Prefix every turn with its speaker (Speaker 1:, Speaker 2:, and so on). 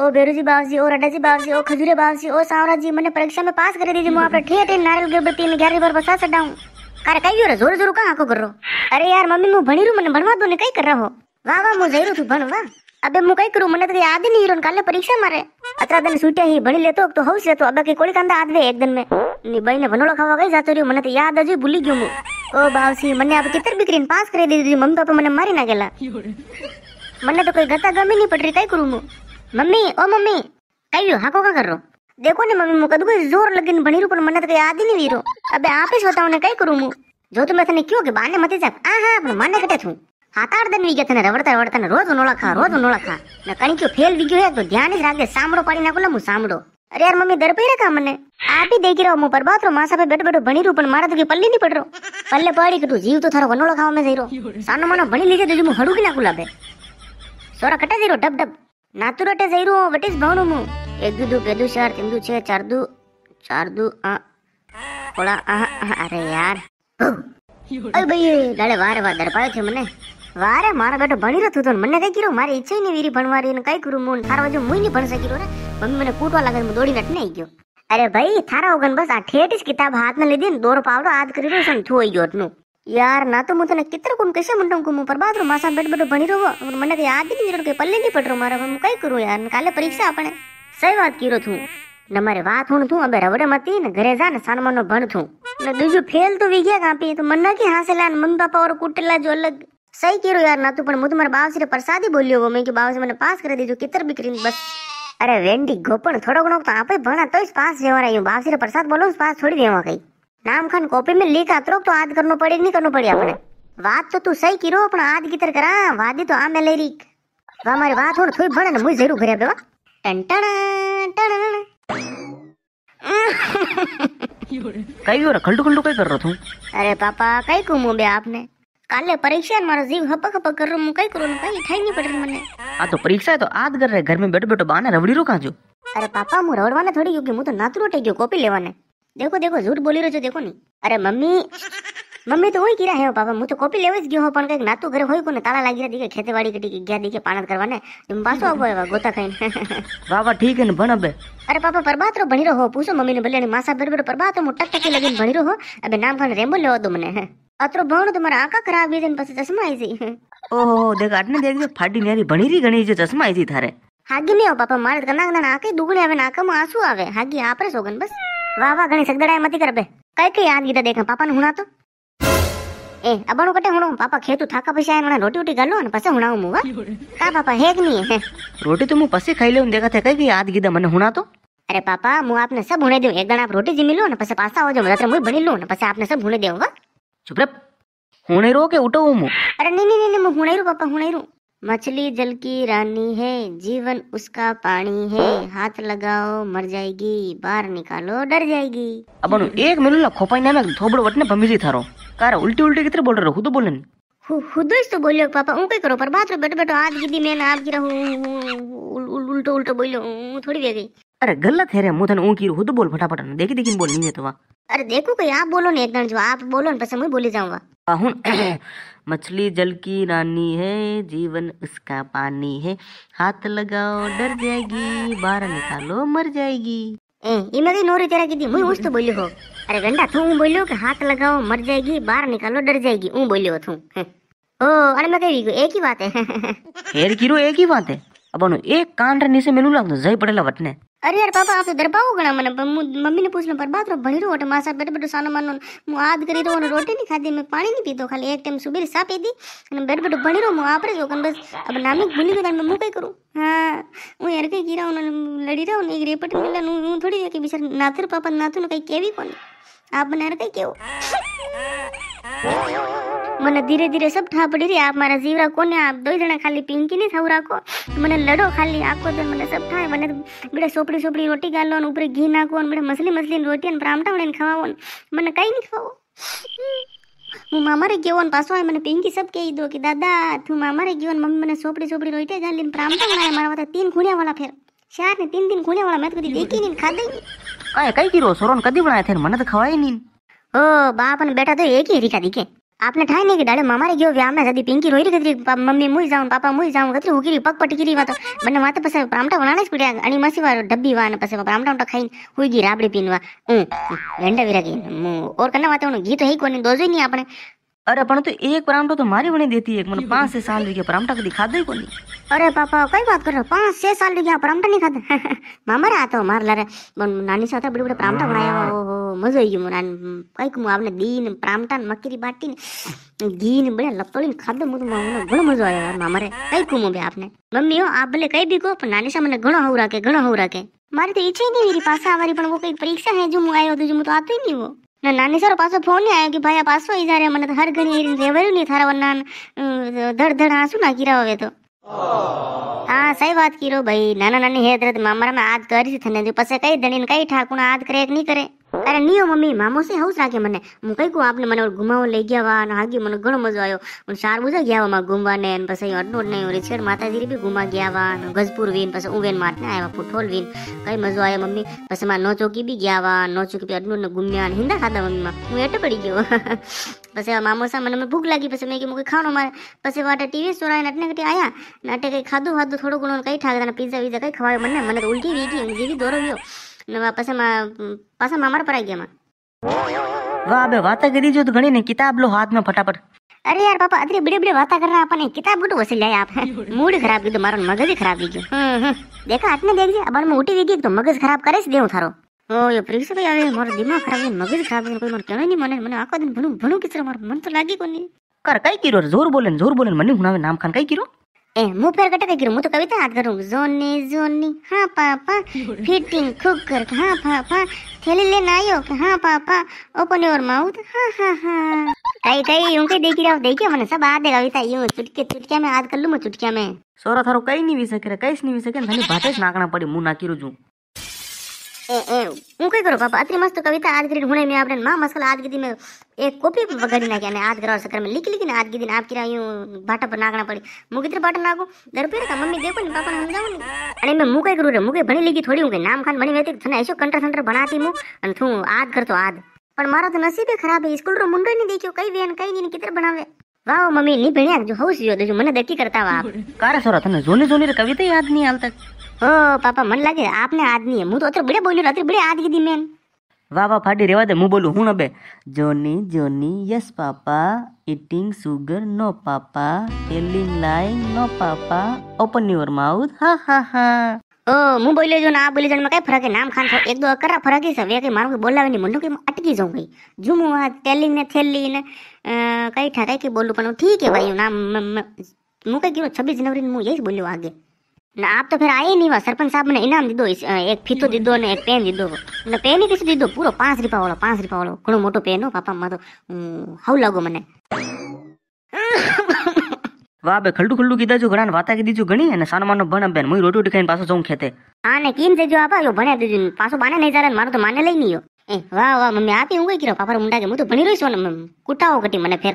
Speaker 1: ओ बेरोजी बाबूजी ओ रडाजी बाबूजी ओ खजूरे बाबूजी ओ सावरा जी मैंने परीक्षा में पास कर दीजिए मुँह ठे ठे नारियल के बत्ती में ग्यारह बार बसा सड़ा हूँ अरे कही हो रहा जोर जोर कहाँ को कर रहो अरे यार मम्मी मुँह भणी रू मैंने भणवा दो कई कर रहा हो वाह वाह मुँह जरूर तू भण वाह अबे मुँह कई करूँ मैंने तो याद ही नहीं रहा कल परीक्षा मारे अतरा दिन सूटिया ही भणी लेतो तो हौस लेतो अब की कोड़ी कांदा आदवे एक दिन में नी ने भनोड़ा खावा गई जातो रियो मने तो याद आज भूली गयो मु ओ बावसी मने अब कितर बिक्री पास करे दे दी मम्मी पापा मने मारी ना गेला मने तो कोई गता गमी नहीं पड़ रही कई करूँ मु મમ્મી ઓ મમ્મી કયું હાકો કા કરો દેખો ને મમ્મી મુ કદું કોઈ જોર લગીને ભણીરું પણ મને તો કઈ આદી નહીં વીરો અબે આપે જ બતાવું ને કઈ કરું હું જો તું મેં તને કયો કે બાને મતી જાક આ હા પણ મને કટે છું હાથ આઠ દિન વી ગયા તને રવડતા રવડતા ને રોજ નોળા ખા રોજ નોળા ખા ને કણી કયો ફેલ વી ગયો હે તો ધ્યાન જ રાખજે સાંભળો પાડી નાખું હું સાંભળો અરે યાર મમ્મી ડર પડી કા મને આ બી દેખી રહ્યો હું બરબાદ રહો માસા પે બેઠો બેઠો ભણીરું પણ મારા તો કઈ પલ્લી નહીં પડરો પલ્લે પડી કે તું જીવ તો થારો વનોળો ખાવા મેં જઈ રહ્યો સાનો માનો ભણી લીધે તો હું હડું કે નાખું લાભે સોરા કટે જઈ રહ્યો ડબ ડબ నాతోరట సైరు వట్ ఈస్ భవనము ఎగ్గుదు పెదు షార్ తిందు చే చర్దు చార్దు થોડા અરે યાર અરે ભાઈ દાડે વારે વાર દરપાયો છે મને વારે મારા બેટો ભણી રહ્યો તું મને કઈ કર્યું મારી ઈચ્છા નહીં વીરી ભણવાની ને કઈ કર્યું મોન તારા બાજુ મુઈ નહીં ભણશે કર્યું ને મમ્મી મને કૂટવા લાગે હું દોડીને અટને ગયો અરે ભાઈ થારા ઓગન બસ આ ઠેઠ જ કિતાબ હાથમાં લીધી ને દોરો પાવડો હાથ કરી રહ્યો છે ને થઈ ગયો એટલું ಯಾರು ನಾತು ಮುತನ ಕಿತ್ರಕೊಂಡು ಕೈಸೆ ಮಂಟಂ ಕುಮ್ಮು ಪರಬಾದ್ರು ಮಾಸ ಬೆಡ್ ಬೆಡ್ ಬಣಿರೋವ ಅವ್ರ ಮನೆಗೆ ಯಾದಿನ ಇರಡು ಕೈ ಪಲ್ಲೆ ಪಟ್ರು ಮಾರ હું કઈ કરું યાર કાલે પરીક્ષા આપણે સહી વાત કીરો છું નમારે વાત હું તું અબે રવડે મતી ને ઘરે જા ને સાનમાનો ભણ છું ને બીજું ફેલ તો વી ગયા કાપી તો મન્ના કે હાસેલા ને મમ્મી પાપા ઓર કુટલા જો અલગ સહી કીરો યાર નાતું પણ મું તમારા બાવસીરે પ્રસાદી બોલ્યો મેં કે બાવસી મને પાસ કરી દેજો કિતર બી કરીને બસ અરે વેન્ડી ગોપણ થોડો ઘણો તો આપે ભણા તોય પાસ જેવા રહ્યું બાવસીરે પ્રસાદ બોલો પાસ છોડી દેવા કઈ નામ ખાન કોપીમાં લીક આતરો તો આદ કરનો પડે નહીં કરનો પડે આપણે વાત તો તું સહી કીરો પણ આદ ગીતર કરા વાદી તો આમે લઈ રીક વા મારી વાત થોડ થોઈ ભણે ને મુઈ જરૂર કર્યા બેવા ટંટણ ટણ કઈ
Speaker 2: ઓર ખલ્ડુ ખલ્ડુ કઈ કર રહો તું
Speaker 1: અરે પાપા કઈ કું મુ બે આપને કાલે પરીક્ષા ને મારો જીવ હપક હપક કર હું કઈ કરું કઈ થઈ નહીં પડે મને
Speaker 2: આ તો પરીક્ષા તો આદ કર રહે ઘર મે બેઠો બેઠો બાને રવડી રો કાજો
Speaker 1: અરે પાપા હું રવડવાને થોડી ગયો કે હું તો નાતરો ટેક્યો કોપી લેવાને देखो देखो झूठ બોલી રહ્યો છો દેખો ને અરે મમ્મી મમ્મી તો હોય કીરા હે બાબા હું તો કોપી લેવા જ ગયો હો પણ કઈક નાતું ઘરે હોય કોને તાળા લાગી દીકે ખેતીવાડી કટી ગયા દીકે પાણત કરવાને તું પાછો આવો એવા ગોતા ખાઈને
Speaker 2: બાબા ઠીક હે ને ભણ બે
Speaker 1: અરે પાપા પરબાત રો ભણી રહ્યો પૂછો મમ્મીને ભલે માસા બરોબર પરબાત હું ટક ટકી લગીને ભણી રહ્યો અબે નામ ખાને રેમ્બો લેવા દો મને અતરો ભણ તમારા આંખા ખરાબ ગઈ છે ને પછી ચશ્મા આવી છે ઓહો દેખ આટને દેખ
Speaker 2: ફાડી નેરી ભણી રહી ઘણી છે ચશ્મા આવી છે થારે
Speaker 1: હાગી ને પાપા મારે કના કના આંખે દુગણી આવે નાકામાં આંસુ આવે હાગી આપરે સોગન બસ વાહ વાહ ઘણી સગદડાએ મતી કરબે કઈ કઈ યાદ ગીતા દેખા પાપાને હુણાતો એ અબાણું કટે હુણો પાપા ખેતુ થાકા પછી આને રોટી ઉટી ગાલો અને પછી હુણાવું મુવા કા પાપા હેક નહીં રોટી તો હું પછી ખાઈ લઉં દેખા થાય કઈ યાદ ગીતા મને હુણાતો अरे पापा मु आपने सब हुने दूं एक गण आप रोटी जिमी लो ना पसे पासा हो जो मतलब मु बनी लो ना पसे आपने सब हुने देऊंगा चुप रे हुने रो के उठो मु अरे नहीं नहीं नहीं मु हुने रो पापा हुने रो मछली जल की रानी है जीवन उसका पानी है हाथ लगाओ मर जाएगी बाहर निकालो डर जाएगी अब एक
Speaker 2: मिनट खोपाई ना थोबड़ो वटने भमीजी थारो कार उल्टी उल्टी कितने बोल रहे हो खुद बोलन
Speaker 1: खुद तो बोलियो पापा ऊं कई करो पर बात बैठो बैठो आज की दी मैं आप की रहूं उल्टो उल्टो बोलियो थोड़ी वे गई
Speaker 2: अरे गलत है रे मुथन ऊं की खुद बोल फटाफट देखी देखी बोल नहीं है तो वाह
Speaker 1: अरे देखो कोई आप बोलो ना एक जो आप बोलो ना बस मैं बोली जाऊंगा
Speaker 2: मछली जल की रानी है जीवन उसका पानी है हाथ लगाओ डर जाएगी
Speaker 1: बाहर निकालो मर जाएगी ए इमे नोरी तेरा की दी मुई तो बोलियो हो अरे गंडा तू बोलियो कि हाथ लगाओ मर जाएगी बाहर निकालो डर जाएगी हूं बोलियो तू ओ अरे मैं कही एक ही बात है
Speaker 2: हेर कीरो एक ही बात है अब एक कान रे नीचे मेनू लागतो जय पड़ेला वटने
Speaker 1: અરે યાર પાપા આ તો દરપાવું ઘણા મને મમ્મીને પૂછને પર બાતરો ભણી રહ્યો ઓટો માસા બેટ બેટો સાનો માનો હું આદ કરી રહ્યો અને રોટી નહીં ખાધી મેં પાણી નહીં પીતો ખાલી એક ટાઈમ સુબીર સા પીધી અને બેટ બેટો ભણી રહ્યો હું આપણે જો બસ હવે નામે ભૂલી ગયો મેં હું કંઈ કરું હા હું યાર કંઈ ગીરા લડી રહ્યો ને એક રેપટ મિલા હું થોડી કે બિચાર નાથર પાપા નાથું કંઈ કેવી કોને આપણને યાર કંઈ કેવું મને ધીરે ધીરે સબ ઠા પડી રહી આપ મારા જીવરા કોને આપ દોઈ જણા ખાલી પિંકી નહીં થવું રાખો મને લડો ખાલી આખો તો મને સબ થાય મને બડે સોપડી સોપડી રોટી ગાલો ને ઉપર ઘી નાખો ને બડે મસલી મસલી રોટી ને પ્રામટા વળીને ખવાવો ને મને કઈ નહીં ખવાવો હું મામારે ગયો ને પાછો મને પિંકી સબ કહી દો કે દાદા તું મામારે ગયો ને મમ્મી મને સોપડી સોપડી રોટી ગાલી ને પ્રામટા વળાય મારા વાતા તીન ખૂણ્યા વાળા ફેર ચાર ને તીન તીન ખૂણ્યા વાળા મેં કદી દેખી નહીં ખાધે કાય કઈ કીરો સોરોન કદી બનાયા થે મને તો ખવાય નહીં ओ बाप ने बेटा तो एक ही रिका दिखे આપણે ઠાય ની કે ડાળે મામા રે ગયો વ્યામે જદી પિંકી રોઈ રહી હતી મમ્મી મૂઈ જાઉં પપ્પા મૂઈ જાઉં કતરી ઉગીરી પક પટકીરી વાતો બને વાત પસા પ્રમાટ બનાવણે જ પડ્યા અને મસી વાર ડબ્બી વાને પછી પ્રમાટણ તો ખાઈને હુઈ ગઈ રાબડી પીનવા હં હેંડા વીરા ગઈ મું ઓર કને વાતણો ઘી તો હે કોની દોજો ની આપણે અરે પણ તો એક પ્રમાટ તો મારી વણી દેતી એક મનો 5 6 સાલ લગીયા પ્રમાટક દેખાદો કોની અરે પપ્પા કઈ વાત કર રહા 5 6 સાલ લગીયા પ્રમાટ ન ખાત મામા રાતો માર લર બન નાની સાતા બડી બડા પ્રમાટ બનાયા ઓહો મજા આવી ગઈ મને આને કંઈક હું આપણે દી ને પ્રામટા ને મકરી બાટી ને ઘી ને બધા લપડીને ખાધો હું તો મને ઘણો મજા આવ્યો એમાં મારે કંઈક હું બે આપને મમ્મી હો આપ ભલે કઈ બી કહો પણ નાની મને ઘણો હવ રાખે ઘણો હવ રાખે મારે તો ઈચ્છા નહીં મારી પાસે આવવાની પણ કોઈ પરીક્ષા હે જો હું આવ્યો તો જો હું તો આતો નહીં હું ના નાની સર પાછો ફોન આવ્યો કે ભાઈ આ પાછો આવી જાય મને તો હર ઘણી રેવાયું નહીં થારા વરના ધડ ધડ આંસુ ના ગીરા હવે તો હા સહી વાત કીરો ભાઈ નાના નાની હેદરત મામારામાં આદ કરી છે ને પછી કઈ દણીને કઈ ઠાકુના આદ કરે કે નહીં કરે અરે નિયો મમ્મી મામો છે હાઉસ રાખે મને હું કઈ કહું આપને મને ઘુમાવો લઈ ગયા વા અને હાગી મને ઘણો મજો આવ્યો હું ચાર બુજા ગયા વામાં ઘુમવા ને પછી અડનોડ નહીં ઓરી છેડ માતાજી બી ઘુમા ગયા વા ગજપુર વીન પછી ઉવેન મારને આવ્યા પુઠોલ વીન કઈ મજો આવ્યો મમ્મી પછી મારા નો ચોકી બી ગયા વા નો ચોકી બી અડનોડ ને ગુમ્યા હિંદા ખાધા મમ્મીમાં હું એટે પડી ગયો बस मामो सां मन में भूख लगी बसि मैगी मूंखे खाइणो मां बसि एवा अटे टीवी सोराए न अटने आया न कई खाधो वाधो थोरो घणो कई ठाहे तने पिज़्ज़ा विज़्ज़ा कई खवायो मन मन तो उल्टी वीटी मुंहिंजी बि दौरो वियो न वापसि मां पासा मां पर आई गया मां वाह बे वाता करी जो तो घणी ने किताब लो हाथ में फटाफट अरे यार पापा अतरी बड़े बड़े वाता कर रहा आपने किताब गुटू वसी लाया आप मूड खराब की तो मारो मगज ही खराब की देखा आपने देख जी अब मैं उठी गई तो मगज खराब करे देऊ थारो ઓય પ્રિન્સિપલ યાર મારો દિમાગ ખરાબ મગજ ખરાબ કોઈ મને કહેવાય નહીં મને મને આખો દિન ભણું ભણું કિચરો મારું મન તો લાગી કોની કર કઈ કીરો જોર બોલે જોર બોલે મને ગુણાવે નામ ખાન કઈ કીરો એ હું ફેર કટે કઈ કીરો હું તો કવિતા હાથ કરું જોની જોની હા પાપા ફિટિંગ ખૂબ કર હા પાપા થેલી લેને આયો કે હા પાપા open your mouth ha ha હા કઈ કઈ હું કઈ દેખી રહ્યો દેખી મને સબ આ દે કવિતા यूं ચુટકે ચુટકે મે હાથ કર લઉં मैं चुटकिया में સોરા થારો કઈ નહીં વિશે કરે કઈ નહીં વિશે કે ખાલી ભાતે જ નાકણા
Speaker 2: પડી હું નાકીરું છું
Speaker 1: એ એ હું કઈ કરું બાપા આટલી મસ્ત કવિતા આજ કરી હુણે મેં આપણે માં મસ્કલ આજ કીધી મેં એક કોપી વગાડી નાખી અને આજ કરવા સકર મેં લીકી લીકીને આજ કીધી આપ કિરા યું ભાટા પર નાગણા પડી હું કીધું ભાટા નાખું દર પેરે કા મમ્મી દેખો ને બાપાને સમજાવું ને અને મેં હું કઈ કરું રે હું કઈ ભણી લીધી થોડી હું કઈ નામ ખાન ભણી વેતી તને એશો કંટર સંટર ભણાતી હું અને તું આજ કરતો આજ પણ મારો તો નસીબે ખરાબ હે સ્કૂલ રો મુંડો નહીં દેખ્યો કઈ વેન કઈ નહીં કિતર ભણાવે વાવ મમ્મી ની ભણ્યા જો હોઉં જો દેજો મને દેખી કરતા વા કાર
Speaker 2: સોરા તને જોની
Speaker 1: જોની રે કવિતા યાદ નહીં હાલ તક ઓ પાપા મને લાગે આપને આદ નહીં હું તો અત્યારે બડે બોલ્યો અત્યારે બડે આદ કીધી મેં વાહ વાહ ફાડી રેવા દે હું બોલું
Speaker 2: હું નબે Johnny Johnny yes papa eating sugar no papa
Speaker 1: telling lies no papa open your mouth ha ha હા હું બોલ્યો છું ને આ બોલી જણમાં કઈ ફરક નામ ખાન એક દો અકરા ફરક છે હવે કઈ મારું કઈ બોલાવે નહીં કે અટકી જાઉં કઈ જો હું આ ટેલિંગ ને થેલી ને કઈ ઠા કઈ કઈ બોલું પણ ઠીક હે ભાઈ નામ હું કઈ ગયો છવ્વીસ જનવરી હું એ જ બોલ્યો આગે ને આપ તો ફેર આયે નહીં સરપંચ સાહેબ મને ઇનામ દીધો એક ફીતો દીધો ને એક પેન દીધો ને પેન કશું દીધો પૂરો પાંચ રૂપિયા વાળો પાંચ રૂપિયા વાળો ઘણો મોટો પેન હો પાપા માં તો હાવ લાગો મને
Speaker 2: વાહ બે ખલ્ડુ ખલ્ડુ કીધા છું ઘણા વાતા કીધી છું ઘણી અને સાનમાનો ભણ બેન હું રોટી રોટી ખાઈને પાછો જઉં ખેતે
Speaker 1: હા ને કેમ જજો આપા યો ભણ્યા દેજો પાછો બાને નહીં જારે મારું તો માને લઈ નહીં એ વાહ વાહ મમ્મી આપી હું કઈ કર્યો પાપા મુંડા કે હું તો ભણી રહ્યો છું ને કુટાવો કટી મને ફેર